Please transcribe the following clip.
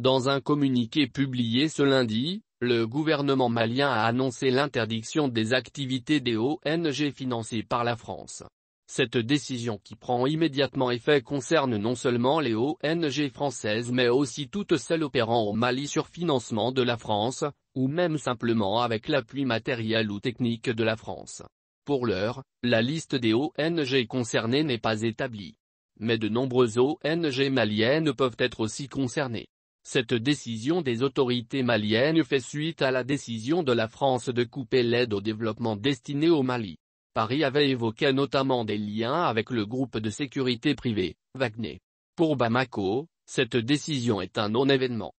Dans un communiqué publié ce lundi, le gouvernement malien a annoncé l'interdiction des activités des ONG financées par la France. Cette décision qui prend immédiatement effet concerne non seulement les ONG françaises mais aussi toutes celles opérant au Mali sur financement de la France, ou même simplement avec l'appui matériel ou technique de la France. Pour l'heure, la liste des ONG concernées n'est pas établie. Mais de nombreuses ONG maliennes peuvent être aussi concernées. Cette décision des autorités maliennes fait suite à la décision de la France de couper l'aide au développement destinée au Mali. Paris avait évoqué notamment des liens avec le groupe de sécurité privée, Wagner. Pour Bamako, cette décision est un non-événement.